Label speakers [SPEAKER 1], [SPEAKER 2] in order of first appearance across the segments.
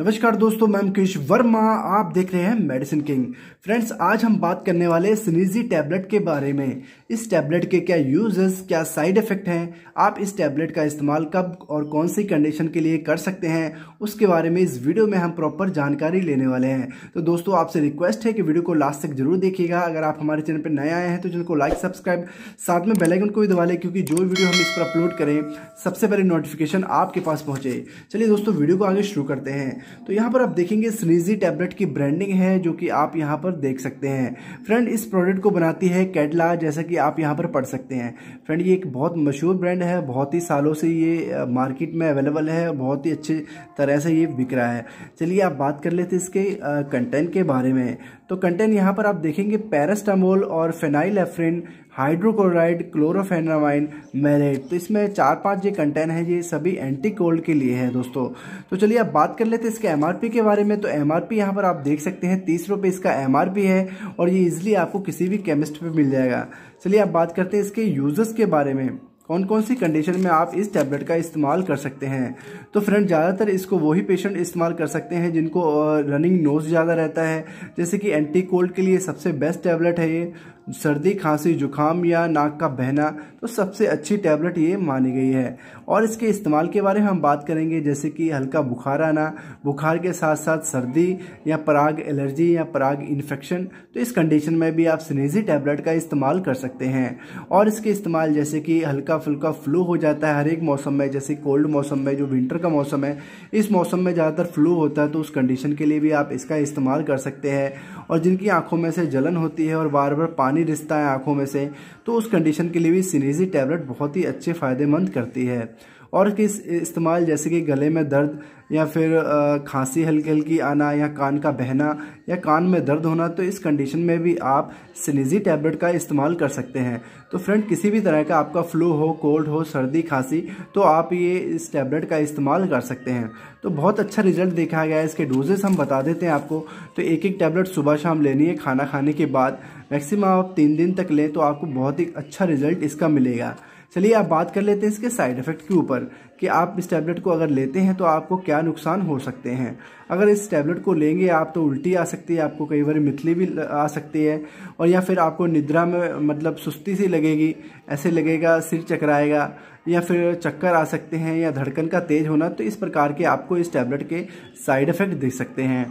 [SPEAKER 1] नमस्कार दोस्तों मैं मुकेश वर्मा आप देख रहे हैं मेडिसिन किंग फ्रेंड्स आज हम बात करने वाले सिनीजी टैबलेट के बारे में इस टैबलेट के क्या यूजेस क्या साइड इफ़ेक्ट हैं आप इस टैबलेट का इस्तेमाल कब और कौन सी कंडीशन के लिए कर सकते हैं उसके बारे में इस वीडियो में हम प्रॉपर जानकारी लेने वाले हैं तो दोस्तों आपसे रिक्वेस्ट है कि वीडियो को लास्ट तक जरूर देखिएगा अगर आप हमारे चैनल पर नए आए हैं तो जिनको लाइक सब्सक्राइब साथ में बेलाइकन को भी दबा लें क्योंकि जो वीडियो हम इस पर अपलोड करें सबसे पहले नोटिफिकेशन आपके पास पहुँचे चलिए दोस्तों वीडियो को आगे शुरू करते हैं तो यहाँ पर आप देखेंगे स्नीजी टैबलेट की ब्रांडिंग है जो कि आप यहाँ पर देख सकते हैं फ्रेंड इस प्रोडक्ट को बनाती है कैटला जैसा कि आप यहाँ पर पढ़ सकते हैं फ्रेंड ये एक बहुत मशहूर ब्रांड है बहुत ही सालों से ये मार्केट में अवेलेबल है बहुत ही अच्छे तरह से ये बिक रहा है चलिए आप बात कर लेते इसके कंटेंट के बारे में तो कंटेंट यहाँ पर आप देखेंगे पैरास्टामोल और फेनाइल एफ्रिन हाइड्रोक्लोराइड क्लोरोफेनामाइन मैरेट तो इसमें चार पांच ये कंटेन है ये सभी एंटी कोल्ड के लिए है दोस्तों तो चलिए अब बात कर लेते हैं इसके एमआरपी के बारे में तो एमआरपी यहाँ पर आप देख सकते हैं तीस रुपये इसका एमआरपी है और ये इजिली आपको किसी भी केमिस्ट पे मिल जाएगा चलिए आप बात करते हैं इसके यूजर्स के बारे में कौन कौन सी कंडीशन में आप इस टैबलेट का इस्तेमाल कर सकते हैं तो फ्रेंड ज़्यादातर इसको वही पेशेंट इस्तेमाल कर सकते हैं जिनको रनिंग नोज ज़्यादा रहता है जैसे कि एंटी कोल्ड के लिए सबसे बेस्ट टैबलेट है ये सर्दी खांसी जुकाम या नाक का बहना तो सबसे अच्छी टैबलेट ये मानी गई है और इसके इस्तेमाल के बारे में हम बात करेंगे जैसे कि हल्का बुखार आना बुखार के साथ साथ सर्दी या पराग एलर्जी या पराग इन्फेक्शन तो इस कंडीशन में भी आप स्नेजी टैबलेट का इस्तेमाल कर सकते हैं और इसके इस्तेमाल जैसे कि हल्का फुल्का फ्लू हो जाता है हर एक मौसम में जैसे कोल्ड मौसम में जो विंटर का मौसम है इस मौसम में ज़्यादातर फ्लू होता है तो उस कंडीशन के लिए भी आप इसका इस्तेमाल कर सकते हैं और जिनकी आंखों में से जलन होती है और बार बार पानी पानी रिश्ता है आँखों में से तो उस कंडीशन के लिए भी सिनेजी टैबलेट बहुत ही अच्छे फ़ायदेमंद करती है और किस इस्तेमाल जैसे कि गले में दर्द या फिर खांसी हल्की हल्की आना या कान का बहना या कान में दर्द होना तो इस कंडीशन में भी आप सिनेजी टैबलेट का इस्तेमाल कर सकते हैं तो फ्रेंड किसी भी तरह का आपका फ्लू हो कोल्ड हो सर्दी खांसी तो आप ये इस टैबलेट का इस्तेमाल कर सकते हैं तो बहुत अच्छा रिजल्ट देखा गया है इसके डोजेस हम बता देते हैं आपको तो एक एक टैबलेट सुबह शाम लेनी है खाना खाने के बाद मैक्सिमम आप तीन दिन तक लें तो आपको बहुत ही अच्छा रिजल्ट इसका मिलेगा चलिए आप बात कर लेते हैं इसके साइड इफ़ेक्ट के ऊपर कि आप इस टैबलेट को अगर लेते हैं तो आपको क्या नुकसान हो सकते हैं अगर इस टैबलेट को लेंगे आप तो उल्टी आ सकती है आपको कई बार मितली भी आ सकती है और या फिर आपको निद्रा में मतलब सुस्ती सी लगेगी ऐसे लगेगा सिर चकराएगा या फिर चक्कर आ सकते हैं या धड़कन का तेज़ होना तो इस प्रकार के आपको इस टैबलेट के साइड इफ़ेक्ट दिख सकते हैं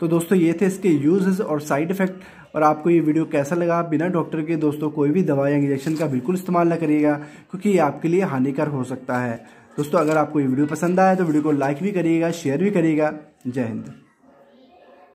[SPEAKER 1] तो दोस्तों ये थे इसके यूज और साइड इफ़ेक्ट और आपको ये वीडियो कैसा लगा बिना डॉक्टर के दोस्तों कोई भी दवा या इंजेक्शन का बिल्कुल इस्तेमाल ना करिएगा क्योंकि ये आपके लिए हानिकार हो सकता है दोस्तों अगर आपको ये वीडियो पसंद आया तो वीडियो को लाइक भी करिएगा शेयर भी करिएगा जय हिंद